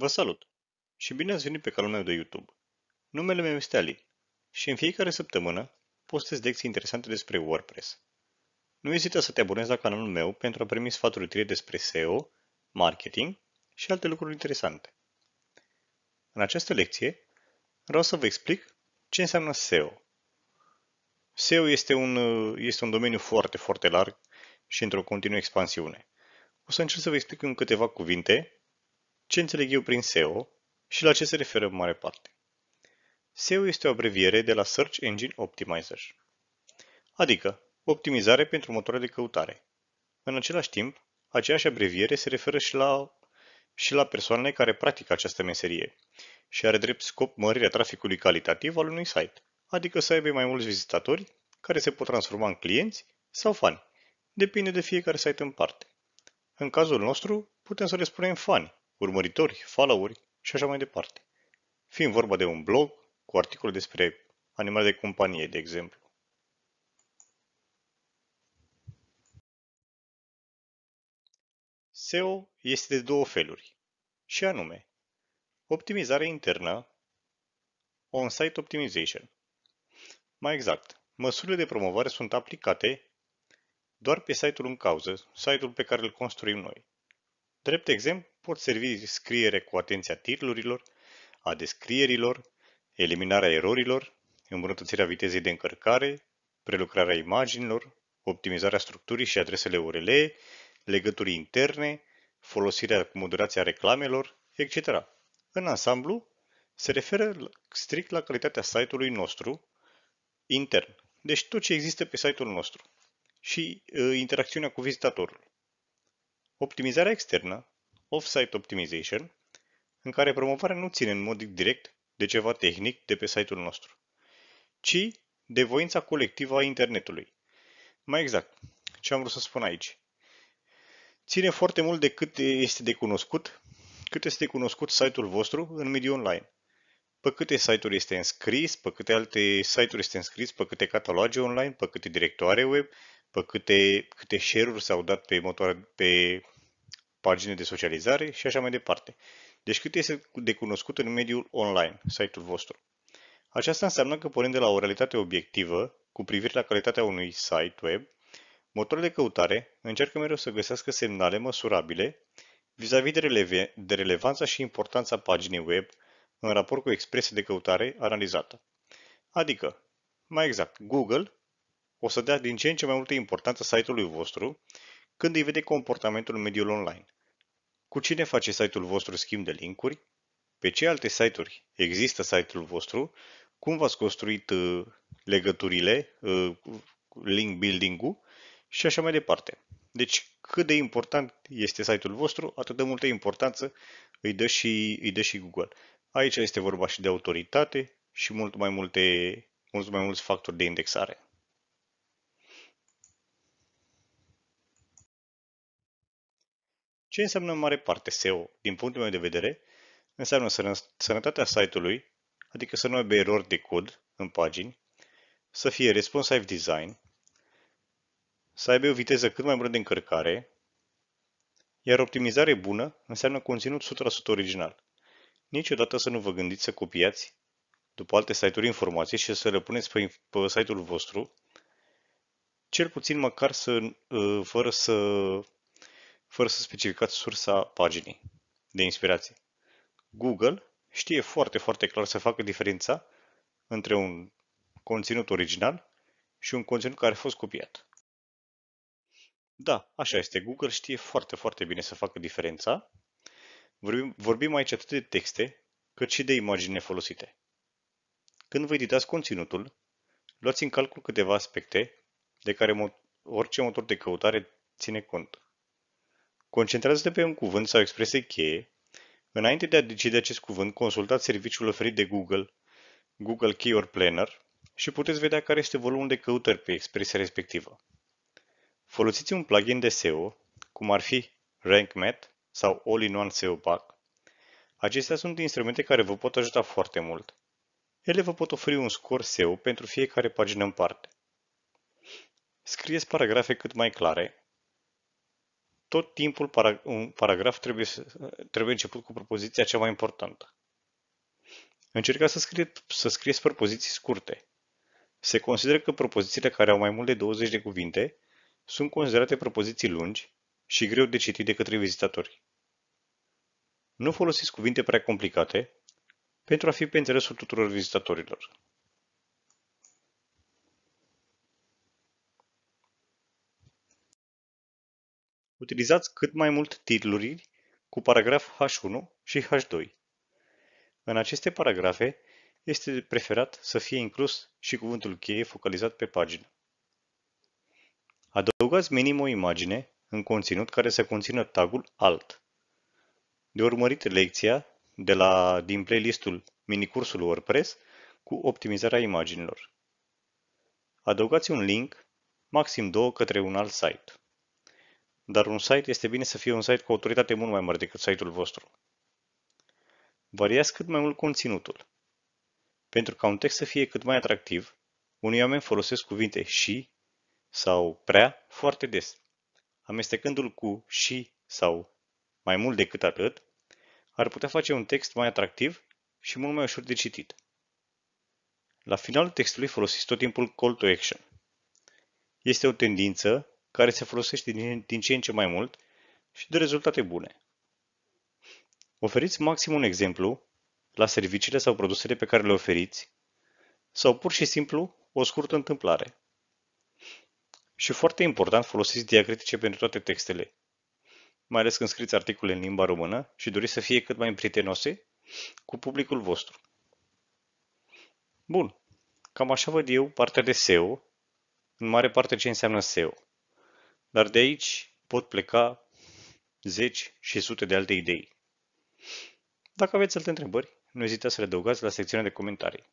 Vă salut și bine ați venit pe canalul meu de YouTube. Numele meu este Ali și în fiecare săptămână postez lecții interesante despre WordPress. Nu ezita să te abonezi la canalul meu pentru a primi sfaturi utile despre SEO, marketing și alte lucruri interesante. În această lecție vreau să vă explic ce înseamnă SEO. SEO este un, este un domeniu foarte, foarte larg și într-o continuă expansiune. O să încerc să vă explic în câteva cuvinte ce înțeleg eu prin SEO și la ce se referă în mare parte. SEO este o abreviere de la Search Engine Optimizer, adică optimizare pentru motoare de căutare. În același timp, aceeași abreviere se referă și la, și la persoanele care practică această meserie și are drept scop mărirea traficului calitativ al unui site, adică să aibă mai mulți vizitatori care se pot transforma în clienți sau fani. Depinde de fiecare site în parte. În cazul nostru, putem să le spunem fani, urmăritori, followeri și așa mai departe. Fiind vorba de un blog cu articole despre animale de companie, de exemplu. SEO este de două feluri, și anume optimizare internă, on-site optimization. Mai exact, măsurile de promovare sunt aplicate doar pe site-ul în cauză, site-ul pe care îl construim noi. Drept exemplu, pot servi scriere cu atenția titlurilor, a descrierilor, eliminarea erorilor, îmbunătățirea vitezei de încărcare, prelucrarea imaginilor, optimizarea structurii și adresele URL, legături interne, folosirea cu moderația reclamelor, etc. În ansamblu, se referă strict la calitatea site-ului nostru intern. Deci tot ce există pe site-ul nostru și uh, interacțiunea cu vizitatorul. Optimizarea externă Off-Site Optimization, în care promovarea nu ține în mod direct de ceva tehnic de pe site-ul nostru, ci de voința colectivă a internetului. Mai exact, ce am vrut să spun aici. Ține foarte mult de cât este de cunoscut, cât este de cunoscut site-ul vostru în mediul online. Pe câte site-uri este înscris, pe câte alte site-uri este înscris, pe câte cataloge online, pe câte directoare web, pe câte, câte share-uri s-au dat pe, motoare, pe pagini de socializare și așa mai departe. Deci cât este de cunoscut în mediul online, site-ul vostru. Aceasta înseamnă că pornind de la o realitate obiectivă cu privire la calitatea unui site web, motorul de căutare încearcă mereu să găsească semnale măsurabile vis-a-vis de, releve, de relevanța și importanța paginii web în raport cu expresia de căutare analizată. Adică, mai exact, Google o să dea din ce în ce mai multă importanță site-ului vostru când îi vede comportamentul în mediul online. Cu cine face site-ul vostru schimb de linkuri? Pe ce alte site-uri există site-ul vostru? Cum v-ați construit uh, legăturile, uh, link building-ul și așa mai departe. Deci cât de important este site-ul vostru, atât de multă importanță îi dă și, îi dă și Google. Aici este vorba și de autoritate și mult mai multe, mult mai mulți factori de indexare. Ce înseamnă în mare parte SEO? Din punctul meu de vedere, înseamnă sănătatea site-ului, adică să nu aibă erori de cod în pagini, să fie responsive design, să aibă o viteză cât mai bună de încărcare, iar optimizare bună înseamnă conținut 100% original. Niciodată să nu vă gândiți să copiați după alte site-uri informații și să le puneți pe, pe site-ul vostru, cel puțin măcar să, uh, fără să fără să specificați sursa paginii de inspirație. Google știe foarte, foarte clar să facă diferența între un conținut original și un conținut care a fost copiat. Da, așa este. Google știe foarte, foarte bine să facă diferența. Vorbim, vorbim aici atât de texte, cât și de imagini folosite. Când vă editați conținutul, luați în calcul câteva aspecte de care orice motor de căutare ține cont. Concentrează-te pe un cuvânt sau expresie cheie. Înainte de a decide acest cuvânt, consultați serviciul oferit de Google, Google Key or Planner, și puteți vedea care este volumul de căutări pe expresia respectivă. Folosiți un plugin de SEO, cum ar fi RankMath sau All-in-One SEO Pack. Acestea sunt instrumente care vă pot ajuta foarte mult. Ele vă pot oferi un scor SEO pentru fiecare pagină în parte. Scrieți paragrafe cât mai clare, tot timpul para, un paragraf trebuie, să, trebuie început cu propoziția cea mai importantă. Încerca să, scrie, să scrieți propoziții scurte. Se consideră că propozițiile care au mai mult de 20 de cuvinte sunt considerate propoziții lungi și greu de citit de către vizitatori. Nu folosiți cuvinte prea complicate pentru a fi pe înțelesul tuturor vizitatorilor. Utilizați cât mai mult titluri cu paragraf H1 și H2. În aceste paragrafe este preferat să fie inclus și cuvântul cheie focalizat pe pagină. Adăugați minim o imagine în conținut care să conțină tagul alt. De urmărit lecția de la, din playlistul minicursul WordPress cu optimizarea imaginilor. Adăugați un link, maxim două, către un alt site. Dar un site este bine să fie un site cu autoritate mult mai mare decât site-ul vostru. Variați cât mai mult conținutul. Pentru ca un text să fie cât mai atractiv, unii oameni folosesc cuvinte și sau prea foarte des. Amestecându-l cu și sau mai mult decât atât, ar putea face un text mai atractiv și mult mai ușor de citit. La finalul textului folosiți tot timpul call to action. Este o tendință care se folosește din, din ce în ce mai mult și de rezultate bune. Oferiți maxim un exemplu la serviciile sau produsele pe care le oferiți sau pur și simplu o scurtă întâmplare. Și foarte important, folosiți diacritice pentru toate textele, mai ales când scriți articole în limba română și doriți să fie cât mai prietenoase cu publicul vostru. Bun, cam așa văd eu partea de SEO, în mare parte ce înseamnă SEO. Dar de aici pot pleca zeci și sute de alte idei. Dacă aveți alte întrebări, nu ezitați să le adăugați la secțiunea de comentarii.